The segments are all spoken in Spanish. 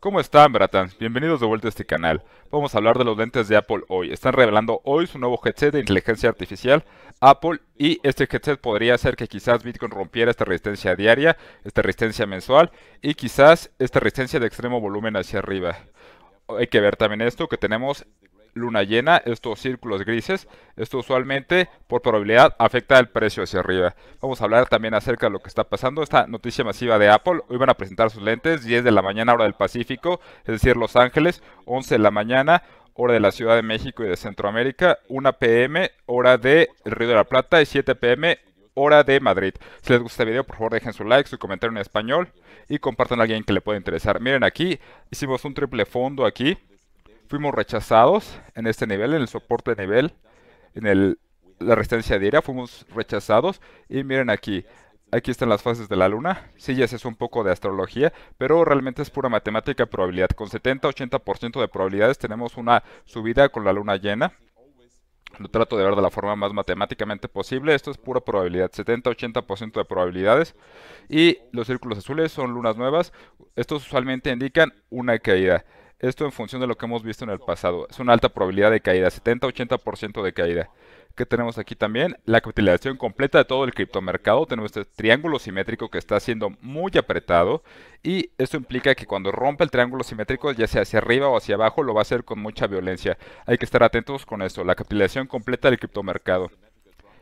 ¿Cómo están, Bratans? Bienvenidos de vuelta a este canal. Vamos a hablar de los lentes de Apple hoy. Están revelando hoy su nuevo headset de inteligencia artificial, Apple, y este headset podría hacer que quizás Bitcoin rompiera esta resistencia diaria, esta resistencia mensual y quizás esta resistencia de extremo volumen hacia arriba. Hay que ver también esto, que tenemos luna llena, estos círculos grises, esto usualmente por probabilidad afecta el precio hacia arriba. Vamos a hablar también acerca de lo que está pasando, esta noticia masiva de Apple. Hoy van a presentar sus lentes, 10 de la mañana hora del Pacífico, es decir, Los Ángeles, 11 de la mañana hora de la Ciudad de México y de Centroamérica, 1 pm hora de Río de la Plata y 7 pm hora de Madrid. Si les gusta este video, por favor dejen su like, su comentario en español y compartan a alguien que le pueda interesar. Miren aquí, hicimos un triple fondo aquí. Fuimos rechazados en este nivel, en el soporte de nivel, en el, la resistencia diaria, fuimos rechazados. Y miren aquí, aquí están las fases de la luna. Sí, ya es un poco de astrología, pero realmente es pura matemática probabilidad. Con 70-80% de probabilidades tenemos una subida con la luna llena. Lo trato de ver de la forma más matemáticamente posible. Esto es pura probabilidad, 70-80% de probabilidades. Y los círculos azules son lunas nuevas. Estos usualmente indican una caída. Esto en función de lo que hemos visto en el pasado. Es una alta probabilidad de caída, 70-80% de caída. ¿Qué tenemos aquí también? La capitalización completa de todo el criptomercado. Tenemos este triángulo simétrico que está siendo muy apretado. Y esto implica que cuando rompa el triángulo simétrico, ya sea hacia arriba o hacia abajo, lo va a hacer con mucha violencia. Hay que estar atentos con esto. La capitalización completa del criptomercado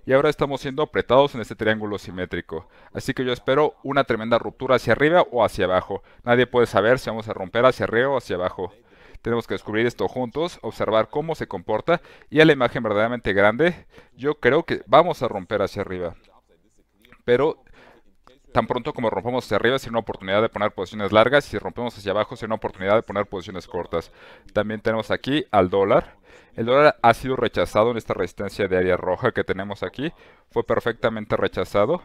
y ahora estamos siendo apretados en este triángulo simétrico. Así que yo espero una tremenda ruptura hacia arriba o hacia abajo. Nadie puede saber si vamos a romper hacia arriba o hacia abajo. Tenemos que descubrir esto juntos, observar cómo se comporta y a la imagen verdaderamente grande, yo creo que vamos a romper hacia arriba. Pero tan pronto como rompamos hacia arriba será una oportunidad de poner posiciones largas, si rompemos hacia abajo será una oportunidad de poner posiciones cortas. También tenemos aquí al dólar. El dólar ha sido rechazado en esta resistencia de área roja que tenemos aquí. Fue perfectamente rechazado.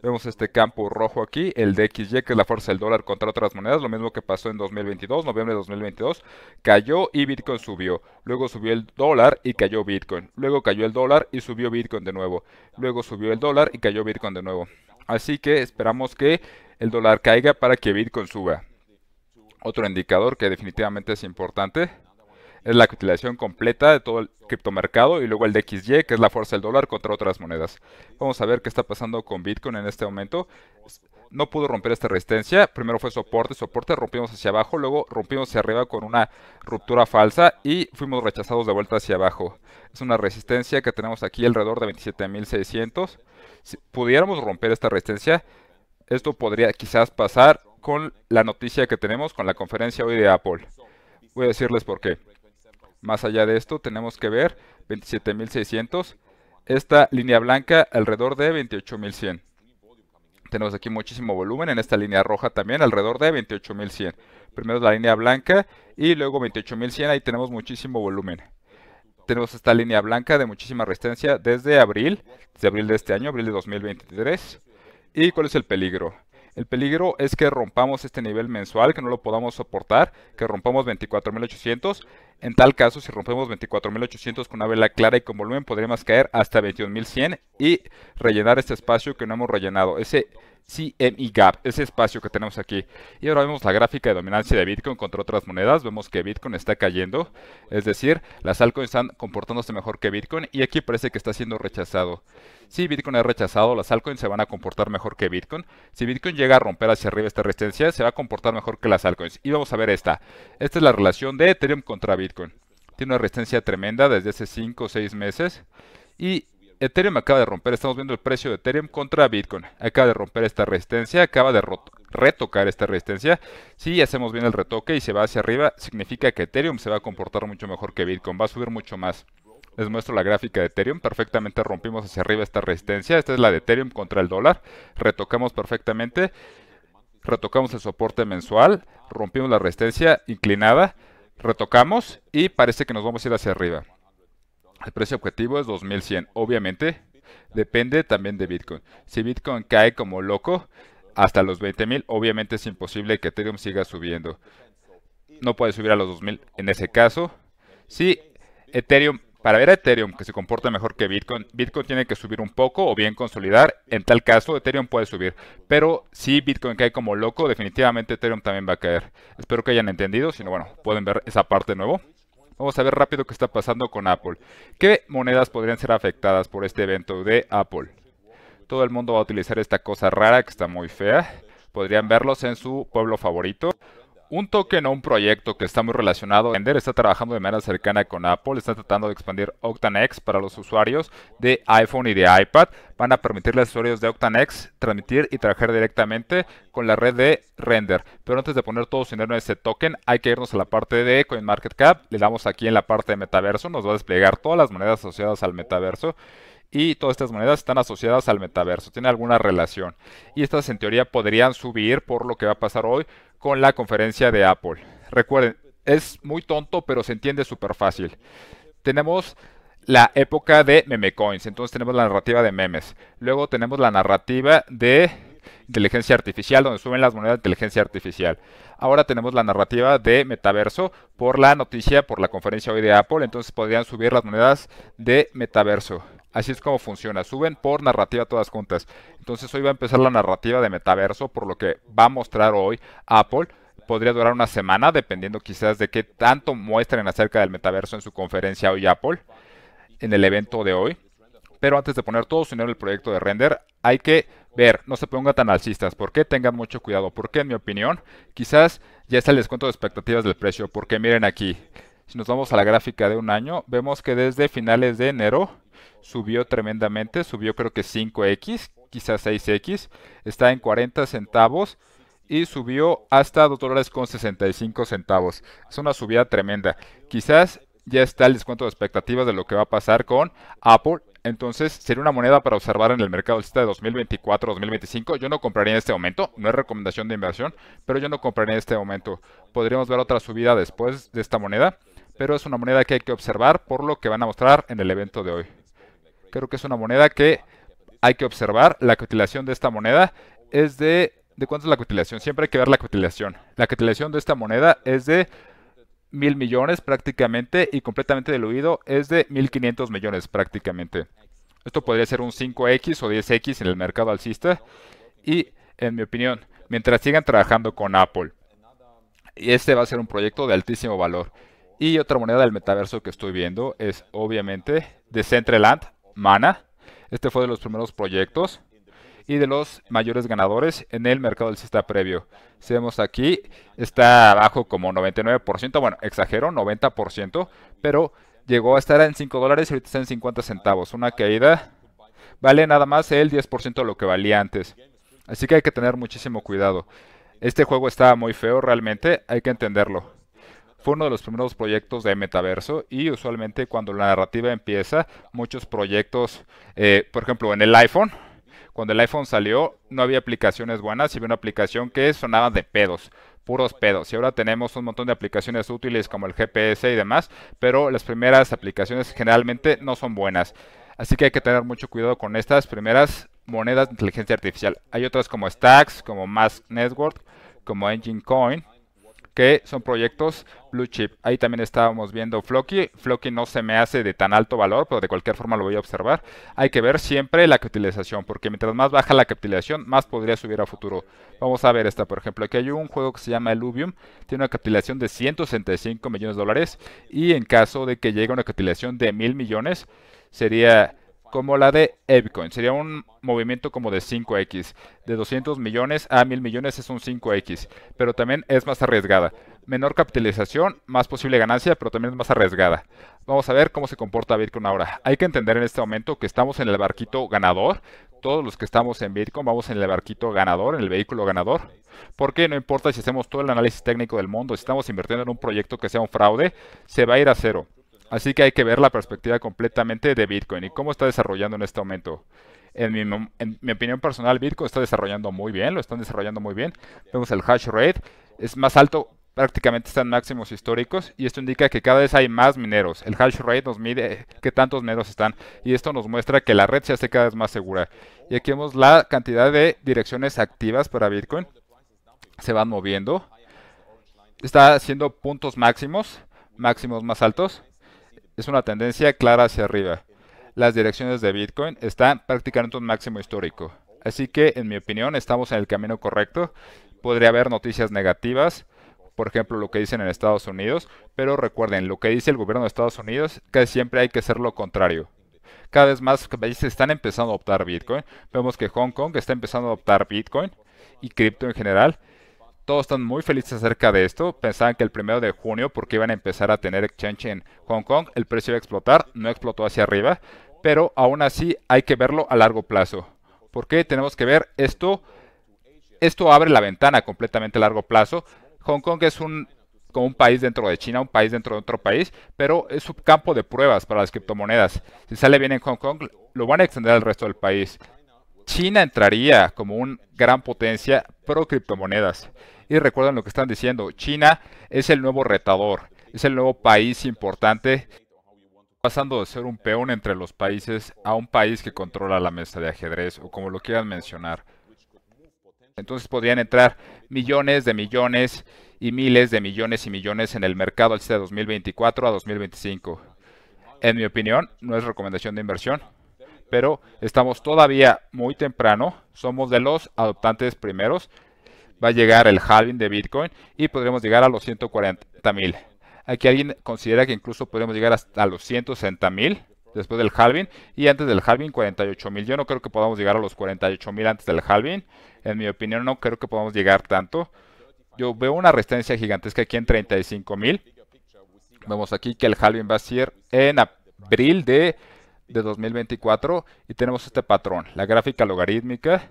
Vemos este campo rojo aquí, el DXY, que es la fuerza del dólar contra otras monedas, lo mismo que pasó en 2022, noviembre de 2022, cayó y Bitcoin subió. Luego subió el dólar y cayó Bitcoin. Luego cayó el dólar y subió Bitcoin de nuevo. Luego subió el dólar y cayó Bitcoin de nuevo. Así que esperamos que el dólar caiga para que Bitcoin suba. Otro indicador que definitivamente es importante es la cotización completa de todo el criptomercado y luego el DXY que es la fuerza del dólar contra otras monedas. Vamos a ver qué está pasando con Bitcoin en este momento no pudo romper esta resistencia. Primero fue soporte, soporte, rompimos hacia abajo, luego rompimos hacia arriba con una ruptura falsa y fuimos rechazados de vuelta hacia abajo. Es una resistencia que tenemos aquí alrededor de 27.600. Si pudiéramos romper esta resistencia, esto podría quizás pasar con la noticia que tenemos con la conferencia hoy de Apple. Voy a decirles por qué. Más allá de esto, tenemos que ver 27.600, esta línea blanca alrededor de 28.100 tenemos aquí muchísimo volumen en esta línea roja también, alrededor de 28.100. Primero la línea blanca y luego 28.100, ahí tenemos muchísimo volumen. Tenemos esta línea blanca de muchísima resistencia desde abril, desde abril de este año, abril de 2023. ¿Y cuál es el peligro? El peligro es que rompamos este nivel mensual, que no lo podamos soportar, que rompamos 24.800. En tal caso, si rompemos 24.800 con una vela clara y con volumen, podríamos caer hasta 21.100 y rellenar este espacio que no hemos rellenado. Ese CME Gap, ese espacio que tenemos aquí. Y ahora vemos la gráfica de dominancia de Bitcoin contra otras monedas. Vemos que Bitcoin está cayendo, es decir, las altcoins están comportándose mejor que Bitcoin y aquí parece que está siendo rechazado. Si Bitcoin es rechazado, las altcoins se van a comportar mejor que Bitcoin. Si Bitcoin llega a romper hacia arriba esta resistencia, se va a comportar mejor que las altcoins. Y vamos a ver esta. Esta es la relación de Ethereum contra Bitcoin. Tiene una resistencia tremenda desde hace 5 o 6 meses. Y Ethereum acaba de romper, estamos viendo el precio de Ethereum contra Bitcoin. Acaba de romper esta resistencia, acaba de retocar esta resistencia. Si hacemos bien el retoque y se va hacia arriba, significa que Ethereum se va a comportar mucho mejor que Bitcoin, va a subir mucho más. Les muestro la gráfica de Ethereum, perfectamente rompimos hacia arriba esta resistencia. Esta es la de Ethereum contra el dólar, retocamos perfectamente, retocamos el soporte mensual, rompimos la resistencia inclinada, retocamos y parece que nos vamos a ir hacia arriba. El precio objetivo es 2100. Obviamente, depende también de Bitcoin. Si Bitcoin cae como loco hasta los 20.000, obviamente es imposible que Ethereum siga subiendo. No puede subir a los 2000. En ese caso, si Ethereum, para ver a Ethereum que se comporta mejor que Bitcoin, Bitcoin tiene que subir un poco o bien consolidar. En tal caso, Ethereum puede subir. Pero si Bitcoin cae como loco, definitivamente Ethereum también va a caer. Espero que hayan entendido. Si no, bueno, pueden ver esa parte de nuevo. Vamos a ver rápido qué está pasando con Apple. ¿Qué monedas podrían ser afectadas por este evento de Apple? Todo el mundo va a utilizar esta cosa rara que está muy fea. Podrían verlos en su pueblo favorito un token o un proyecto que está muy relacionado. Render está trabajando de manera cercana con Apple, está tratando de expandir Octanex para los usuarios de iPhone y de iPad. Van a permitirle a los usuarios de Octanex transmitir y trabajar directamente con la red de Render. Pero antes de poner todo su dinero en ese token, hay que irnos a la parte de CoinMarketCap. Le damos aquí en la parte de metaverso, nos va a desplegar todas las monedas asociadas al metaverso y todas estas monedas están asociadas al metaverso, tienen alguna relación. Y estas en teoría podrían subir por lo que va a pasar hoy con la conferencia de Apple. Recuerden, es muy tonto, pero se entiende súper fácil. Tenemos la época de memecoins, entonces tenemos la narrativa de memes. Luego tenemos la narrativa de inteligencia artificial, donde suben las monedas de inteligencia artificial. Ahora tenemos la narrativa de metaverso por la noticia, por la conferencia hoy de Apple, entonces podrían subir las monedas de metaverso. Así es como funciona. Suben por narrativa todas juntas. Entonces hoy va a empezar la narrativa de metaverso, por lo que va a mostrar hoy Apple. Podría durar una semana, dependiendo quizás de qué tanto muestren acerca del metaverso en su conferencia hoy Apple, en el evento de hoy. Pero antes de poner todo su dinero en el proyecto de render, hay que ver, no se pongan tan alcistas. porque Tengan mucho cuidado. Porque en mi opinión, quizás ya está el descuento de expectativas del precio. Porque miren aquí, si nos vamos a la gráfica de un año, vemos que desde finales de enero subió tremendamente, subió creo que 5x, quizás 6x, está en 40 centavos y subió hasta 2 dólares con 65 centavos. Es una subida tremenda. Quizás ya está el descuento de expectativas de lo que va a pasar con Apple. Entonces sería una moneda para observar en el mercado de 2024-2025. Yo no compraría en este momento, no es recomendación de inversión, pero yo no compraría en este momento. Podríamos ver otra subida después de esta moneda, pero es una moneda que hay que observar por lo que van a mostrar en el evento de hoy. Creo que es una moneda que hay que observar. La cotilación de esta moneda es de... ¿De cuánto es la cotilación? Siempre hay que ver la cotilación. La cotilación de esta moneda es de mil millones prácticamente y completamente diluido es de mil quinientos millones prácticamente. Esto podría ser un 5X o 10X en el mercado alcista y, en mi opinión, mientras sigan trabajando con Apple. este va a ser un proyecto de altísimo valor. Y otra moneda del metaverso que estoy viendo es, obviamente, Decentraland. Mana. Este fue de los primeros proyectos y de los mayores ganadores en el mercado del sistema previo. Si vemos aquí, está abajo como 99%, bueno, exagero, 90%, pero llegó a estar en 5 dólares y ahorita está en 50 centavos. Una caída vale nada más el 10% de lo que valía antes. Así que hay que tener muchísimo cuidado. Este juego está muy feo realmente, hay que entenderlo fue uno de los primeros proyectos de metaverso y usualmente cuando la narrativa empieza, muchos proyectos, eh, por ejemplo, en el iPhone, cuando el iPhone salió, no había aplicaciones buenas y había una aplicación que sonaba de pedos, puros pedos. Y ahora tenemos un montón de aplicaciones útiles como el GPS y demás, pero las primeras aplicaciones generalmente no son buenas. Así que hay que tener mucho cuidado con estas primeras monedas de inteligencia artificial. Hay otras como Stacks, como Mask Network, como Engine Coin, que son proyectos blue chip. Ahí también estábamos viendo Floki. Floki no se me hace de tan alto valor, pero de cualquier forma lo voy a observar. Hay que ver siempre la capitalización, porque mientras más baja la capitalización, más podría subir a futuro. Vamos a ver esta, por ejemplo. Aquí hay un juego que se llama Eluvium. Tiene una capitalización de 165 millones de dólares. Y en caso de que llegue a una capitalización de mil millones, sería como la de Epcoin, Sería un movimiento como de 5x. De 200 millones a 1000 millones es un 5x, pero también es más arriesgada. Menor capitalización, más posible ganancia, pero también es más arriesgada. Vamos a ver cómo se comporta Bitcoin ahora. Hay que entender en este momento que estamos en el barquito ganador. Todos los que estamos en Bitcoin vamos en el barquito ganador, en el vehículo ganador. Porque no importa si hacemos todo el análisis técnico del mundo, si estamos invirtiendo en un proyecto que sea un fraude, se va a ir a cero. Así que hay que ver la perspectiva completamente de Bitcoin y cómo está desarrollando en este momento. En mi, opinión personal, Bitcoin está desarrollando muy bien, lo están desarrollando muy bien. Vemos el hash rate, es más alto, prácticamente están máximos históricos y esto indica que cada vez hay más mineros. El hash rate nos mide qué tantos mineros están y esto nos muestra que la red se hace cada vez más segura. Y aquí vemos la cantidad de direcciones activas para Bitcoin. Se van moviendo. Está haciendo puntos máximos, máximos más altos es una tendencia clara hacia arriba. Las direcciones de Bitcoin están prácticamente un máximo histórico. Así que, en mi opinión, estamos en el camino correcto. Podría haber noticias negativas, por ejemplo, lo que dicen en Estados Unidos, pero recuerden, lo que dice el gobierno de Estados Unidos, que siempre hay que hacer lo contrario. Cada vez más países están empezando a adoptar Bitcoin. Vemos que Hong Kong está empezando a adoptar Bitcoin y cripto en general. Todos están muy felices acerca de esto. Pensaban que el primero de junio, porque iban a empezar a tener exchange en Hong Kong, el precio iba a explotar. No explotó hacia arriba, pero aún así hay que verlo a largo plazo. Porque tenemos que ver esto. Esto abre la ventana completamente a largo plazo. Hong Kong es un como un país dentro de China, un país dentro de otro país, pero es un campo de pruebas para las criptomonedas. Si sale bien en Hong Kong, lo van a extender al resto del país. China entraría como una gran potencia pro criptomonedas. Y recuerden lo que están diciendo, China es el nuevo retador, es el nuevo país importante, pasando de ser un peón entre los países a un país que controla la mesa de ajedrez o como lo quieran mencionar. Entonces podrían entrar millones de millones y miles de millones y millones en el mercado hasta de 2024 a 2025. En mi opinión, no es recomendación de inversión, pero estamos todavía muy temprano, somos de los adoptantes primeros, va a llegar el halving de Bitcoin y podremos llegar a los 140 mil. Aquí alguien considera que incluso podremos llegar hasta los 160 mil después del halving y antes del halving 48 mil. Yo no creo que podamos llegar a los 48 mil antes del halving. En mi opinión no creo que podamos llegar tanto. Yo veo una resistencia gigantesca aquí en 35 mil. Vemos aquí que el halving va a ser en abril de, de 2024 y tenemos este patrón, la gráfica logarítmica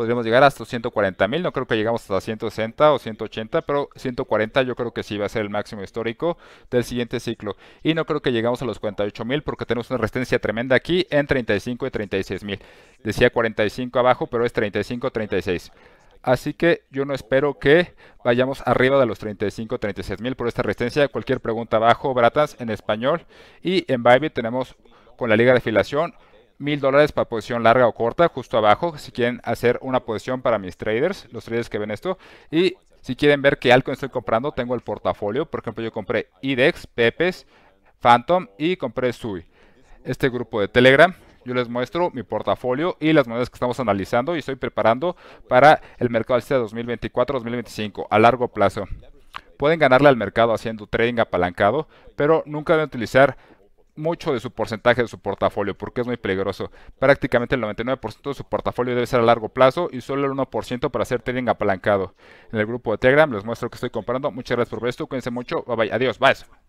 podríamos llegar hasta 140 mil, no creo que llegamos hasta 160 o 180, pero 140 yo creo que sí va a ser el máximo histórico del siguiente ciclo. Y no creo que llegamos a los 48 mil porque tenemos una resistencia tremenda aquí en 35 y 36 mil. Decía 45 abajo, pero es 35, 36. Así que yo no espero que vayamos arriba de los 35, 36 mil por esta resistencia. Cualquier pregunta abajo, bratas en español. Y en Bybit tenemos con la liga de Filación mil dólares para posición larga o corta, justo abajo, si quieren hacer una posición para mis traders, los traders que ven esto. Y si quieren ver qué algo estoy comprando, tengo el portafolio. Por ejemplo, yo compré IDEX, Pepes, Phantom y compré SUI. Este grupo de Telegram, yo les muestro mi portafolio y las monedas que estamos analizando y estoy preparando para el mercado de 2024-2025 a largo plazo. Pueden ganarle al mercado haciendo trading apalancado, pero nunca deben utilizar mucho de su porcentaje de su portafolio, porque es muy peligroso. Prácticamente el 99% de su portafolio debe ser a largo plazo y solo el 1% para ser trading apalancado. En el grupo de Telegram les muestro que estoy comprando. Muchas gracias por ver esto, cuídense mucho, bye bye, adiós, bye.